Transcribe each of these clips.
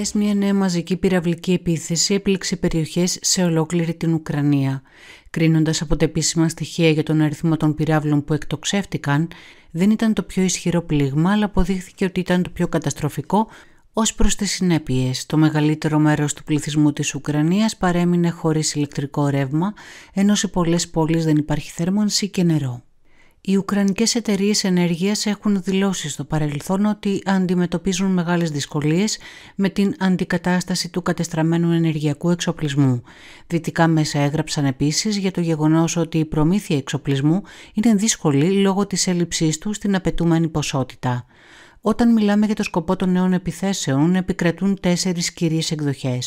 χθες μια νέα μαζική πυραυλική επίθεση έπληξε περιοχές σε ολόκληρη την Ουκρανία. Κρίνοντας από τα επίσημα στοιχεία για τον αριθμό των πυράβλων που εκτοξεύτηκαν, δεν ήταν το πιο ισχυρό πλήγμα, αλλά αποδείχθηκε ότι ήταν το πιο καταστροφικό ως προς τις συνέπειες, το μεγαλύτερο μέρος του πληθυσμού της Ουκρανίας παρέμεινε χωρίς ηλεκτρικό ρεύμα, ενώ σε πολλές πόλεις δεν υπάρχει θέρμανση και νερό. Οι Ουκρανικές εταιρείες ενέργειας έχουν δηλώσει στο παρελθόν ότι αντιμετωπίζουν μεγάλες δυσκολίες με την αντικατάσταση του κατεστραμμένου ενεργειακού εξοπλισμού. Δυτικά μέσα έγραψαν επίσης για το γεγονός ότι η προμήθεια εξοπλισμού είναι δύσκολη λόγω της έλλειψής του στην απαιτούμενη ποσότητα. Όταν μιλάμε για το σκοπό των νέων επιθέσεων, επικρατούν τέσσερις κυρίες εκδοχές.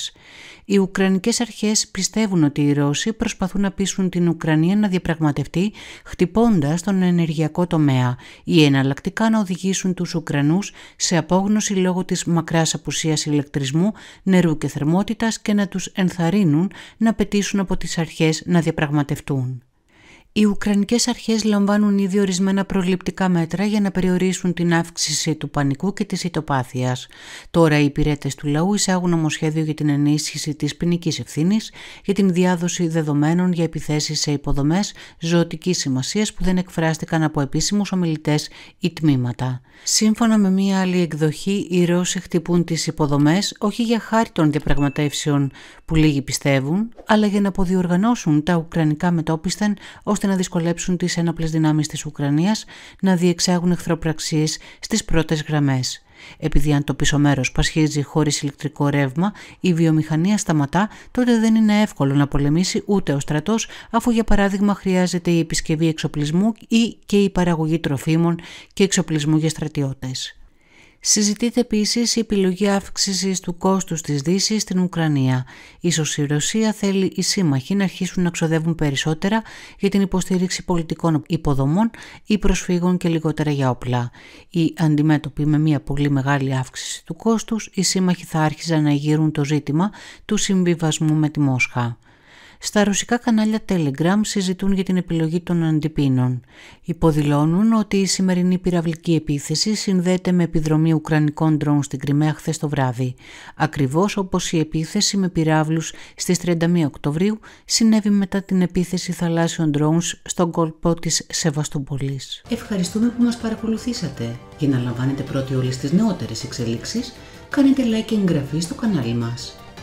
Οι Ουκρανικές αρχές πιστεύουν ότι οι Ρώσοι προσπαθούν να πείσουν την Ουκρανία να διαπραγματευτεί χτυπώντας τον ενεργειακό τομέα ή εναλλακτικά να οδηγήσουν τους Ουκρανούς σε απόγνωση λόγω της μακράς απουσίας ηλεκτρισμού, νερού και θερμότητας και να τους ενθαρρύνουν να πετύσουν από τις αρχές να διαπραγματευτούν. Οι Ουκρανικές αρχές λαμβάνουν ήδη ορισμένα προληπτικά μέτρα για να περιορίσουν την αύξηση του πανικού και της ητοπάθειας. Τώρα οι υπηρέτες του λαού εισάγουν νομοσχέδιο για την ενίσχυση της ποινικής ευθύνης για την διάδοση δεδομένων για επιθέσεις σε υποδομές ζωτικής σημασίας που δεν εκφράστηκαν από επίσημους ομιλητές ή τμήματα. Σύμφωνα με μία άλλη εκδοχή, οι Ρώσοι χτυπούν τις υποδομές όχι για χάρη των διαπραγματεύσεων που λίγοι πιστεύουν, αλλά για να αποδιοργανώσουν τα Ουκρανικά μετόπισθεν ώστε να δυσκολέψουν τις ένοπλες δυνάμεις της Ουκρανίας να διεξάγουν εχθροπραξίες στις πρώτες γραμμές. Επειδή αν το πίσω μέρος πασχίζει χωρίς ηλεκτρικό ρεύμα, η βιομηχανία σταματά, τότε δεν είναι εύκολο να πολεμήσει ούτε ο στρατός, αφού για παράδειγμα χρειάζεται η επισκευή εξοπλισμού ή και η παραγωγή τροφίμων και εξοπλισμού για στρατιώτες. Συζητείται επίσης η επιλογή αύξησης του κόστους της Δύσης στην Ουκρανία. σω η Ρωσία θέλει οι σύμμαχοι να αρχίσουν να ξοδεύουν περισσότερα για την υποστήριξη πολιτικών υποδομών ή προσφύγων και λιγότερα για όπλα. Ή αντιμέτωποι με μια πολύ μεγάλη αύξηση του κόστους, οι σύμμαχοι θα άρχιζαν να γύρουν το ζήτημα του συμβιβασμού με τη Μόσχα. Στα ρωσικά κανάλια Telegram συζητούν για την επιλογή των αντιπίνων. Υποδηλώνουν ότι η σημερινή πυραυλική επίθεση συνδέεται με επιδρομή ουκρανικών ντρόουν στην Κρυμαία χθες το βράδυ, ακριβώς όπως η επίθεση με πυράβλους στις 31 Οκτωβρίου συνέβη μετά την επίθεση θαλάσσιων ντρόουν στον κόλπο της Σεβαστούπολης. Ευχαριστούμε που μας παρακολουθήσατε. Για να λαμβάνετε πρώτοι όλες τις νεότερες εξελίξεις, κάνετε like και εγγραφή στο κανάλι μας.